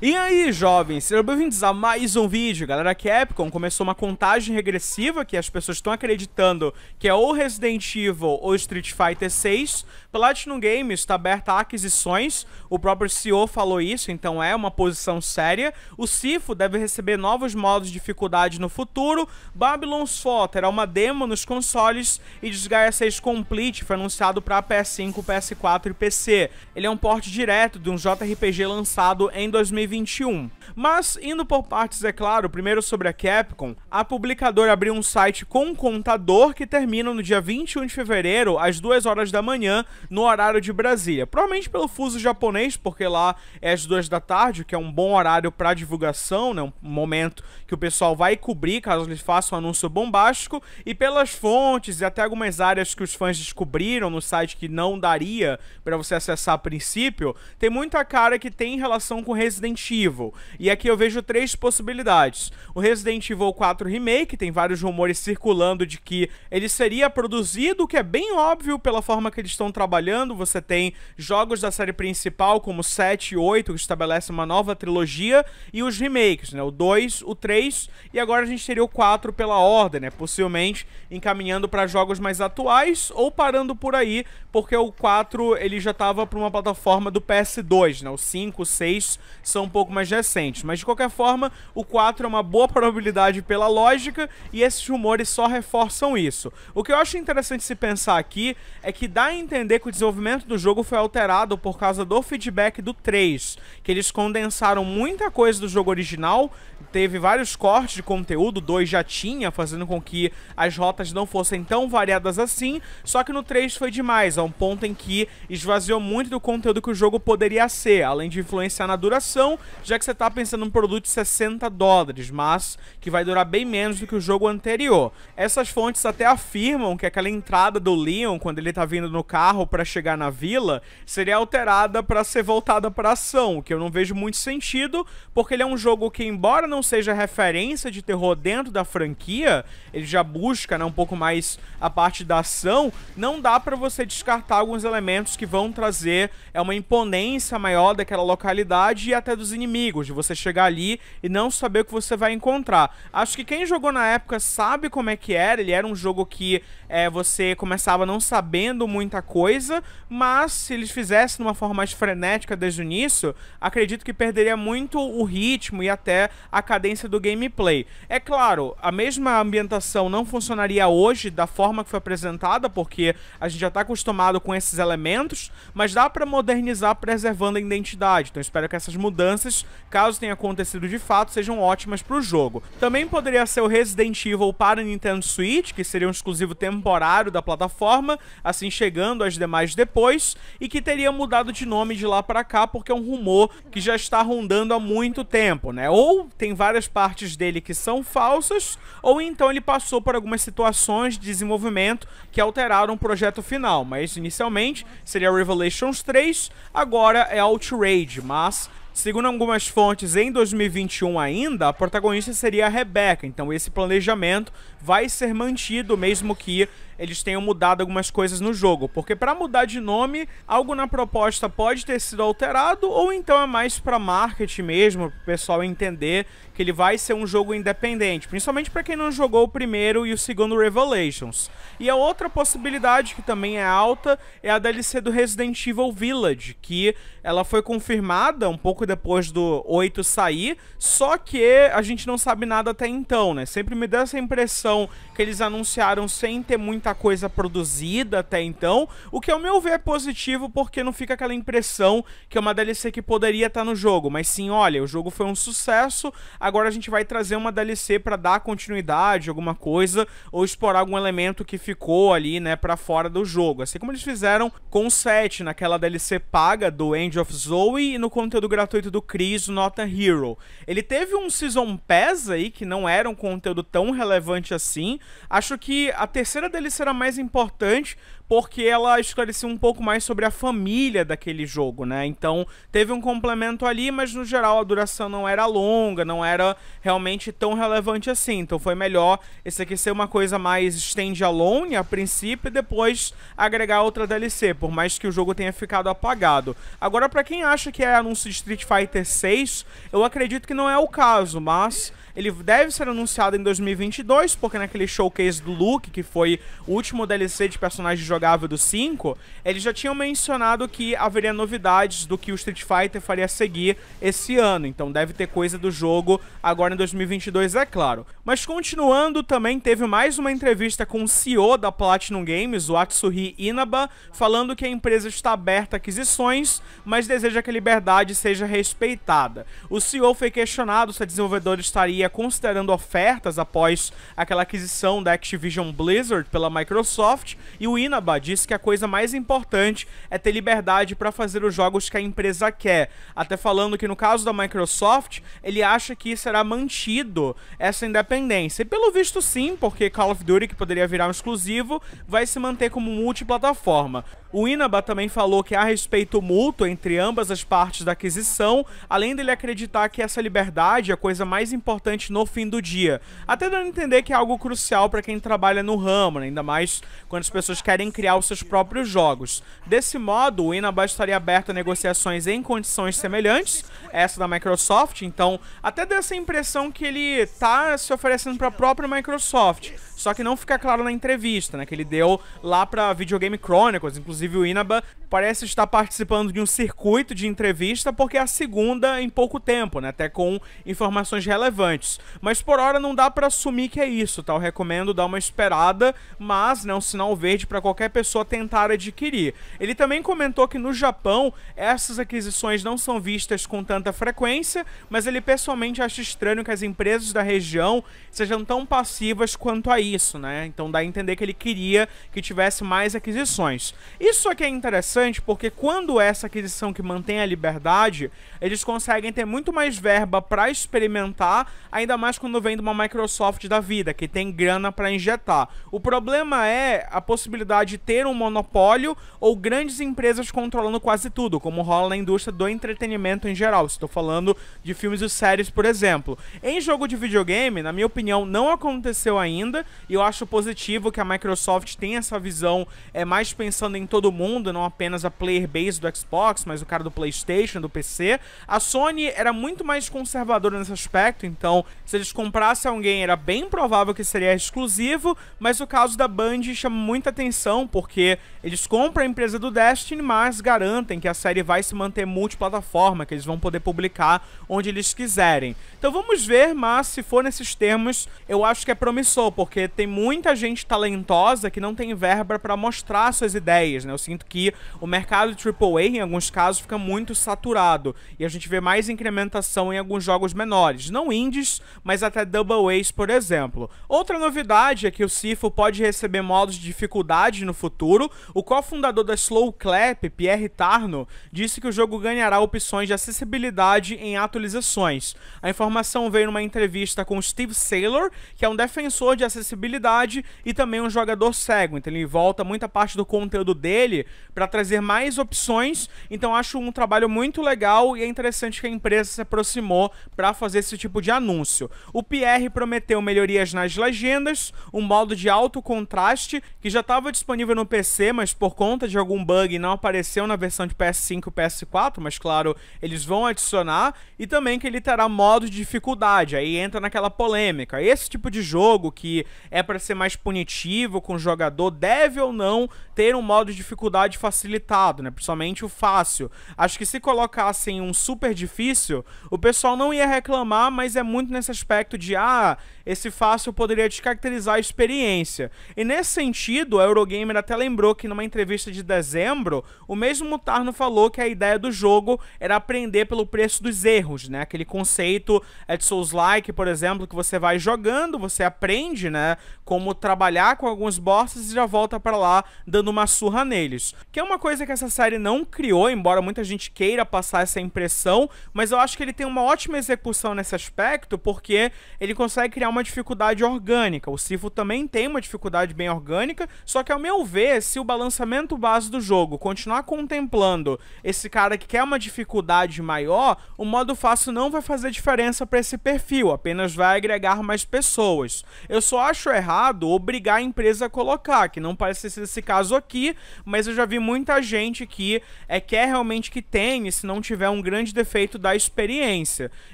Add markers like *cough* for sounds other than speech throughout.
E aí, jovens, sejam bem-vindos a mais um vídeo. Galera, é a Capcom começou uma contagem regressiva que as pessoas estão acreditando que é ou Resident Evil ou Street Fighter 6. Platinum Games está aberta a aquisições, o próprio CEO falou isso, então é uma posição séria. O Sifo deve receber novos modos de dificuldade no futuro. Babylon's Fall terá uma demo nos consoles e Desgaia 6 Complete foi anunciado para PS5, PS4 e PC. Ele é um porte direto de um JRPG lançado em 2020 2021. Mas, indo por partes, é claro, primeiro sobre a Capcom, a publicadora abriu um site com um contador que termina no dia 21 de fevereiro, às 2 horas da manhã, no horário de Brasília. Provavelmente pelo fuso japonês, porque lá é às 2 da tarde, que é um bom horário para divulgação, né? um momento que o pessoal vai cobrir caso eles façam um anúncio bombástico, e pelas fontes e até algumas áreas que os fãs descobriram no site que não daria para você acessar a princípio, tem muita cara que tem relação com Resident Resident Evil. E aqui eu vejo três possibilidades. O Resident Evil 4 Remake, tem vários rumores circulando de que ele seria produzido, o que é bem óbvio pela forma que eles estão trabalhando. Você tem jogos da série principal, como 7 e 8, que estabelece uma nova trilogia, e os remakes, né? O 2, o 3, e agora a gente teria o 4 pela ordem, né? Possivelmente encaminhando para jogos mais atuais ou parando por aí, porque o 4 ele já estava para uma plataforma do PS2, né? O 5, o 6 são um pouco mais recentes. Mas de qualquer forma, o 4 é uma boa probabilidade pela lógica e esses rumores só reforçam isso. O que eu acho interessante se pensar aqui é que dá a entender que o desenvolvimento do jogo foi alterado por causa do feedback do 3, que eles condensaram muita coisa do jogo original, teve vários cortes de conteúdo, 2 já tinha, fazendo com que as rotas não fossem tão variadas assim, só que no 3 foi demais, a um ponto em que esvaziou muito do conteúdo que o jogo poderia ser, além de influenciar na duração já que você está pensando num produto de 60 dólares, mas que vai durar bem menos do que o jogo anterior. Essas fontes até afirmam que aquela entrada do Leon, quando ele está vindo no carro para chegar na vila, seria alterada para ser voltada para ação, o que eu não vejo muito sentido, porque ele é um jogo que, embora não seja referência de terror dentro da franquia, ele já busca né, um pouco mais a parte da ação, não dá para você descartar alguns elementos que vão trazer é uma imponência maior daquela localidade e até do dos inimigos, de você chegar ali e não saber o que você vai encontrar. Acho que quem jogou na época sabe como é que era, ele era um jogo que é, você começava não sabendo muita coisa, mas se eles fizessem de uma forma mais frenética desde o início, acredito que perderia muito o ritmo e até a cadência do gameplay. É claro, a mesma ambientação não funcionaria hoje da forma que foi apresentada, porque a gente já está acostumado com esses elementos, mas dá para modernizar preservando a identidade. Então espero que essas mudanças mudanças, caso tenha acontecido de fato, sejam ótimas para o jogo. Também poderia ser o Resident Evil para Nintendo Switch, que seria um exclusivo temporário da plataforma, assim chegando às demais depois, e que teria mudado de nome de lá para cá porque é um rumor que já está rondando há muito tempo, né? Ou tem várias partes dele que são falsas, ou então ele passou por algumas situações de desenvolvimento que alteraram o projeto final, mas inicialmente seria Revelations 3, agora é Outrage, mas Segundo algumas fontes, em 2021 ainda, a protagonista seria a Rebecca, então esse planejamento vai ser mantido, mesmo que eles tenham mudado algumas coisas no jogo, porque para mudar de nome, algo na proposta pode ter sido alterado ou então é mais para marketing mesmo, para o pessoal entender que ele vai ser um jogo independente, principalmente para quem não jogou o primeiro e o segundo Revelations. E a outra possibilidade que também é alta é a DLC do Resident Evil Village, que ela foi confirmada um pouco depois do 8 sair, só que a gente não sabe nada até então, né? Sempre me dá essa impressão que eles anunciaram sem ter muita muita coisa produzida até então, o que ao meu ver é positivo porque não fica aquela impressão que é uma DLC que poderia estar tá no jogo, mas sim, olha, o jogo foi um sucesso, agora a gente vai trazer uma DLC para dar continuidade, alguma coisa, ou explorar algum elemento que ficou ali, né, para fora do jogo. Assim como eles fizeram com o 7 naquela DLC paga do End of Zoe e no conteúdo gratuito do Chris, Nota Hero. Ele teve um Season Pass aí que não era um conteúdo tão relevante assim. Acho que a terceira DLC será mais importante porque ela esclareceu um pouco mais sobre a família daquele jogo, né? Então teve um complemento ali, mas no geral a duração não era longa, não era realmente tão relevante assim. Então foi melhor esse aqui ser uma coisa mais standalone a princípio e depois agregar outra DLC, por mais que o jogo tenha ficado apagado. Agora, para quem acha que é anúncio de Street Fighter 6, eu acredito que não é o caso, mas ele deve ser anunciado em 2022, porque naquele showcase do Luke, que foi o último DLC de personagens de jogava do 5, eles já tinham mencionado que haveria novidades do que o Street Fighter faria seguir esse ano. Então deve ter coisa do jogo agora em 2022, é claro. Mas continuando, também teve mais uma entrevista com o CEO da Platinum Games, o Atsuhi Inaba, falando que a empresa está aberta a aquisições, mas deseja que a liberdade seja respeitada. O CEO foi questionado se a desenvolvedora estaria considerando ofertas após aquela aquisição da Activision Blizzard pela Microsoft, e o Inaba Alaba disse que a coisa mais importante é ter liberdade para fazer os jogos que a empresa quer. Até falando que no caso da Microsoft, ele acha que será mantido essa independência. E pelo visto sim, porque Call of Duty, que poderia virar um exclusivo, vai se manter como multiplataforma. O Inaba também falou que há respeito mútuo entre ambas as partes da aquisição, além dele acreditar que essa liberdade é a coisa mais importante no fim do dia, até dando a entender que é algo crucial para quem trabalha no ramo, né? ainda mais quando as pessoas querem criar os seus próprios jogos. Desse modo, o Inaba estaria aberto a negociações em condições semelhantes, essa da Microsoft, então até dessa essa impressão que ele está se oferecendo para a própria Microsoft só que não fica claro na entrevista, né, que ele deu lá pra Videogame Chronicles, inclusive o Inaba parece estar participando de um circuito de entrevista porque é a segunda em pouco tempo, né, até com informações relevantes. Mas por hora não dá para assumir que é isso, tá? Eu recomendo dar uma esperada, mas né, um sinal verde para qualquer pessoa tentar adquirir. Ele também comentou que no Japão essas aquisições não são vistas com tanta frequência, mas ele pessoalmente acha estranho que as empresas da região sejam tão passivas quanto a isso, né? Então dá a entender que ele queria que tivesse mais aquisições. Isso aqui é interessante porque quando essa aquisição que mantém a liberdade, eles conseguem ter muito mais verba para experimentar, ainda mais quando vem de uma Microsoft da vida, que tem grana para injetar. O problema é a possibilidade de ter um monopólio ou grandes empresas controlando quase tudo, como rola na indústria do entretenimento em geral. Estou falando de filmes e séries, por exemplo. Em jogo de videogame, na minha opinião, não aconteceu ainda, e eu acho positivo que a Microsoft tem essa visão, é mais pensando em todo mundo, não apenas a player base do Xbox, mas o cara do PlayStation, do PC. A Sony era muito mais conservadora nesse aspecto, então se eles comprassem alguém era bem provável que seria exclusivo, mas o caso da Band chama muita atenção porque eles compram a empresa do Destiny, mas garantem que a série vai se manter multiplataforma, que eles vão poder publicar onde eles quiserem. Então vamos ver, mas se for nesses termos, eu acho que é promissor, porque tem muita gente talentosa que não tem verba para mostrar suas ideias, né? Eu sinto que o mercado de AAA, em alguns casos, fica muito saturado. E a gente vê mais incrementação em alguns jogos menores. Não indies, mas até Double A's, por exemplo. Outra novidade é que o Sifu pode receber modos de dificuldade no futuro. O cofundador da Slow Clap, Pierre Tarno, disse que o jogo ganhará opções de acessibilidade em atualizações. A informação veio numa entrevista com Steve Saylor, que é um defensor de acessibilidade acessibilidade e também um jogador cego. Então ele volta muita parte do conteúdo dele para trazer mais opções. Então acho um trabalho muito legal e é interessante que a empresa se aproximou para fazer esse tipo de anúncio. O Pierre prometeu melhorias nas legendas, um modo de alto contraste que já estava disponível no PC, mas por conta de algum bug não apareceu na versão de PS5 e PS4, mas claro, eles vão adicionar e também que ele terá modo de dificuldade. Aí entra naquela polêmica. Esse tipo de jogo que é para ser mais punitivo com o jogador, deve ou não ter um modo de dificuldade facilitado, né? Principalmente o fácil. Acho que se colocassem um super difícil, o pessoal não ia reclamar, mas é muito nesse aspecto de ah, esse fácil poderia descaracterizar a experiência. E nesse sentido, a Eurogamer até lembrou que numa entrevista de dezembro, o mesmo Mutarno falou que a ideia do jogo era aprender pelo preço dos erros, né? Aquele conceito é Souls-like, por exemplo, que você vai jogando, você aprende, né? Como trabalhar com alguns bosses e já volta para lá dando uma surra neles. Que é uma coisa que essa série não criou, embora muita gente queira passar essa impressão, mas eu acho que ele tem uma ótima execução nesse aspecto, porque ele consegue criar uma dificuldade orgânica. O Sifu também tem uma dificuldade bem orgânica, só que ao meu ver, se o balançamento base do jogo continuar contemplando esse cara que quer uma dificuldade maior, o modo fácil não vai fazer diferença para esse perfil, apenas vai agregar mais pessoas. Eu só acho acho errado obrigar a empresa a colocar, que não parece ser esse caso aqui, mas eu já vi muita gente que é, quer realmente que tenha, se não tiver um grande defeito da experiência.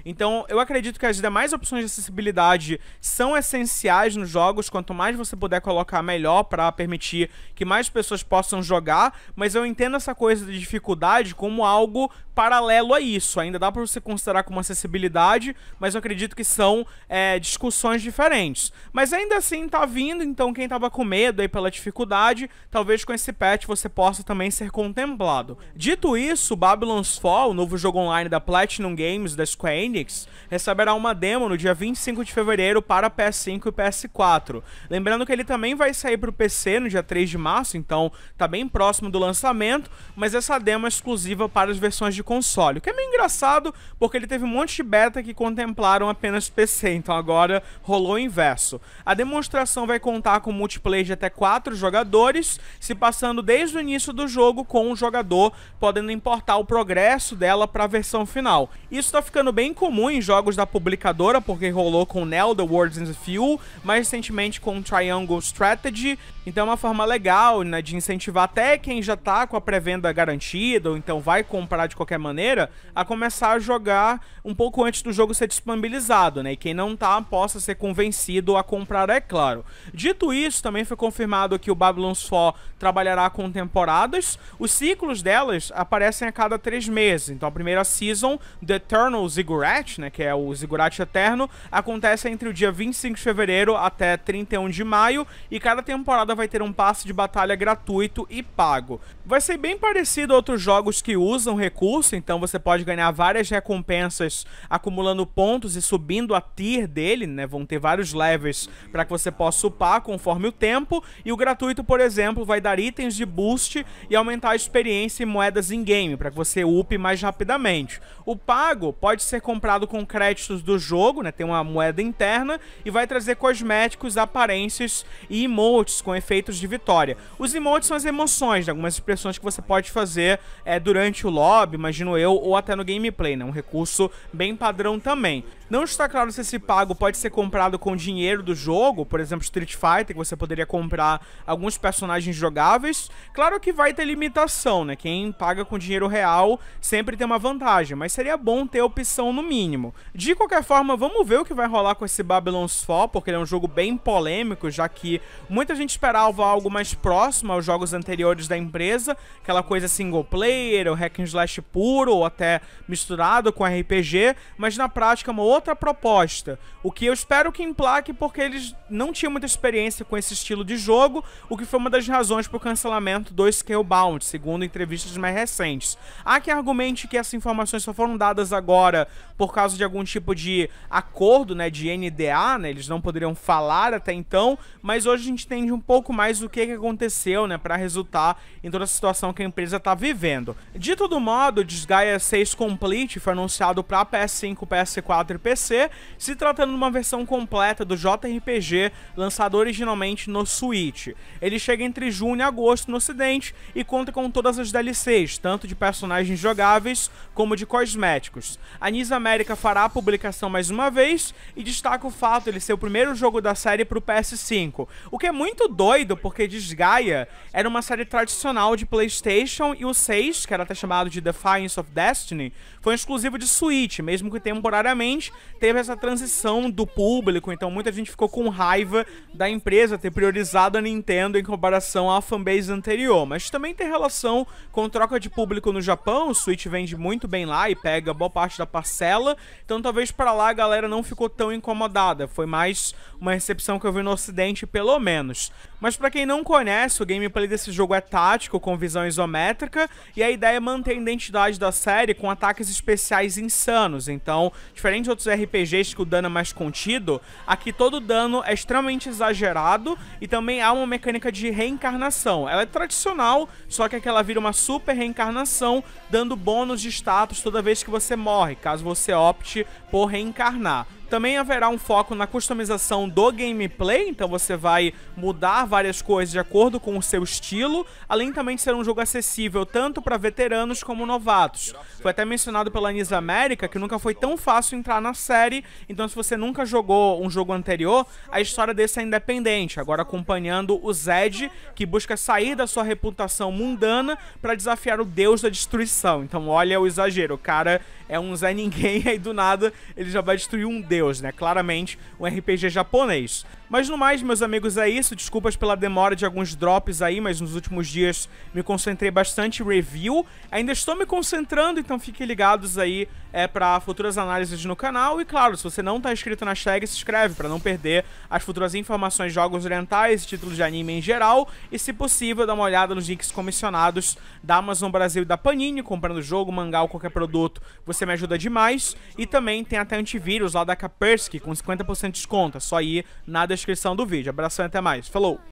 Então, eu acredito que as demais opções de acessibilidade são essenciais nos jogos, quanto mais você puder colocar, melhor, para permitir que mais pessoas possam jogar, mas eu entendo essa coisa de dificuldade como algo paralelo a isso. Ainda dá para você considerar como acessibilidade, mas eu acredito que são é, discussões diferentes. Mas ainda ainda assim tá vindo, então quem tava com medo aí pela dificuldade, talvez com esse patch você possa também ser contemplado. Dito isso, Babylon's Fall, o novo jogo online da Platinum Games da Square Enix, receberá uma demo no dia 25 de fevereiro para PS5 e PS4. Lembrando que ele também vai sair para o PC no dia 3 de março, então tá bem próximo do lançamento, mas essa demo é exclusiva para as versões de console, o que é meio engraçado, porque ele teve um monte de beta que contemplaram apenas PC, então agora rolou o inverso. A demonstração vai contar com multiplayer de até 4 jogadores, se passando desde o início do jogo com um jogador, podendo importar o progresso dela para a versão final. Isso está ficando bem comum em jogos da publicadora, porque rolou com Nelda Words in the Fuel, mais recentemente com Triangle Strategy, então é uma forma legal né, de incentivar até quem já está com a pré-venda garantida, ou então vai comprar de qualquer maneira, a começar a jogar um pouco antes do jogo ser disponibilizado, né? E quem não tá possa ser convencido a comprar é claro. Dito isso, também foi confirmado que o Babylon's Fall trabalhará com temporadas. Os ciclos delas aparecem a cada três meses. Então a primeira season, The Eternal Ziggurat, né, que é o Ziggurat Eterno, acontece entre o dia 25 de fevereiro até 31 de maio e cada temporada vai ter um passe de batalha gratuito e pago. Vai ser bem parecido a outros jogos que usam recurso, então você pode ganhar várias recompensas acumulando pontos e subindo a tier dele, né? Vão ter vários levels para para que você possa upar conforme o tempo. E o gratuito, por exemplo, vai dar itens de boost e aumentar a experiência e moedas in-game, para que você upe mais rapidamente. O pago pode ser comprado com créditos do jogo, né? Tem uma moeda interna e vai trazer cosméticos, aparências e emotes com efeitos de vitória. Os emotes são as emoções, né, algumas expressões que você pode fazer é, durante o lobby, imagino eu, ou até no gameplay, né? Um recurso bem padrão também. Não está claro se esse pago pode ser comprado com dinheiro do jogo jogo, por exemplo, Street Fighter, que você poderia comprar alguns personagens jogáveis. Claro que vai ter limitação, né? Quem paga com dinheiro real sempre tem uma vantagem, mas seria bom ter opção no mínimo. De qualquer forma, vamos ver o que vai rolar com esse Babylon's Fall, porque ele é um jogo bem polêmico, já que muita gente esperava algo mais próximo aos jogos anteriores da empresa, aquela coisa single player, ou hack and slash puro, ou até misturado com RPG, mas na prática é uma outra proposta. O que eu espero que implaque porque eles não tinha muita experiência com esse estilo de jogo, o que foi uma das razões para o cancelamento do Scalebound, segundo entrevistas mais recentes. Há que argumente que essas informações só foram dadas agora por causa de algum tipo de acordo, né, de NDA, né, eles não poderiam falar até então, mas hoje a gente entende um pouco mais o que, que aconteceu, né, para resultar em toda a situação que a empresa está vivendo. De todo modo, Disgaea 6 Complete foi anunciado para PS5, PS4 e PC, se tratando de uma versão completa do JRPG lançado originalmente no Switch. Ele chega entre junho e agosto no ocidente e conta com todas as DLCs, tanto de personagens jogáveis como de cosméticos. A Niz América fará a publicação mais uma vez e destaca o fato de ele ser o primeiro jogo da série para o PS5, o que é muito doido porque Desgaia era uma série tradicional de PlayStation e o 6, que era até chamado de Defiance of Destiny, foi exclusivo de Switch, mesmo que temporariamente teve essa transição do público, então muita gente ficou com raiva raiva da empresa ter priorizado a Nintendo em comparação à fanbase anterior, mas também tem relação com troca de público no Japão, o Switch vende muito bem lá e pega boa parte da parcela, então talvez para lá a galera não ficou tão incomodada, foi mais uma recepção que eu vi no ocidente pelo menos. Mas para quem não conhece, o gameplay desse jogo é tático, com visão isométrica, e a ideia é manter a identidade da série com ataques especiais insanos, então, diferente de outros RPGs que o dano é mais contido, aqui todo dano é é extremamente exagerado e também há uma mecânica de reencarnação. Ela é tradicional, só que aqui é ela vira uma super reencarnação, dando bônus de status toda vez que você morre, caso você opte por reencarnar. Também haverá um foco na customização do gameplay, então você vai mudar várias coisas de acordo com o seu estilo, além também de ser um jogo acessível tanto para veteranos como novatos. Foi até mencionado pela Anisa América que nunca foi tão fácil entrar na série, então se você nunca jogou um jogo anterior, a história desse é independente, agora acompanhando o Zed, que busca sair da sua reputação mundana para desafiar o deus da destruição. Então olha o exagero, o cara é um Zé Ninguém, *laughs* aí do nada ele já vai destruir um deus, né? Claramente um RPG japonês. Mas no mais, meus amigos, é isso. Desculpas pela demora de alguns drops aí, mas nos últimos dias me concentrei bastante em review. Ainda estou me concentrando, então fiquem ligados aí é, para futuras análises no canal. E claro, se você não está inscrito na hashtag, se inscreve para não perder as futuras informações jogos orientais e títulos de anime em geral. E se possível, dá uma olhada nos links comissionados da Amazon Brasil e da Panini, comprando jogo, mangá ou qualquer produto. Você me ajuda demais. E também tem até antivírus lá da Kapersky com 50% de desconto. É só ir na descrição descrição do vídeo. Abração e até mais. Falou!